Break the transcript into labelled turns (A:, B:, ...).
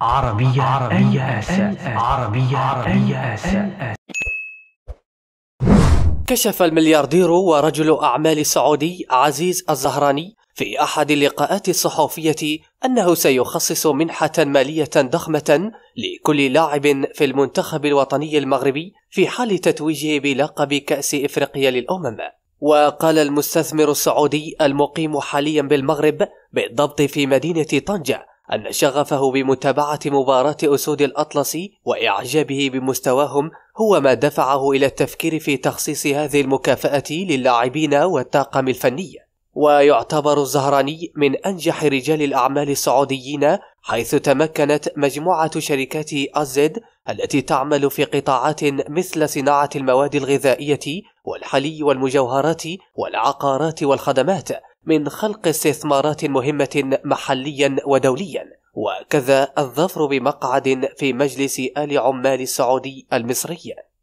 A: عربية عربية أساء عربية عربية أساء كشف الملياردير ورجل أعمال سعودي عزيز الزهراني في أحد اللقاءات الصحفية أنه سيخصص منحة مالية ضخمة لكل لاعب في المنتخب الوطني المغربي في حال تتويجه بلقب كأس إفريقيا للأمم وقال المستثمر السعودي المقيم حاليا بالمغرب بالضبط في مدينة طنجة أن شغفه بمتابعة مباراة أسود الأطلسي وإعجابه بمستواهم هو ما دفعه إلى التفكير في تخصيص هذه المكافأة للاعبين والطاقم الفني، ويعتبر الزهراني من أنجح رجال الأعمال السعوديين حيث تمكنت مجموعة شركات أزد التي تعمل في قطاعات مثل صناعة المواد الغذائية والحلي والمجوهرات والعقارات والخدمات من خلق استثمارات مهمة محليا ودوليا وكذا الظفر بمقعد في مجلس آل عمال السعودي المصري